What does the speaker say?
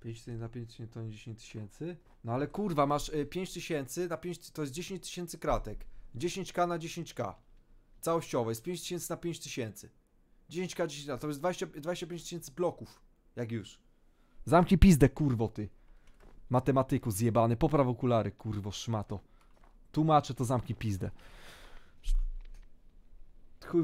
5000 na 5000 to nie 10 tysięcy. No ale kurwa, masz 5 y, tysięcy na 5 to jest 10 tysięcy kratek. 10k na 10k. Całościowe jest 5 tysięcy na 5 tysięcy. 10k 10 na to jest 20, 25 tysięcy bloków. Jak już. Zamknij pizdę, kurwo ty. Matematyku zjebany, popraw okulary, kurwo szmato. Tłumaczę to zamknij pizdę.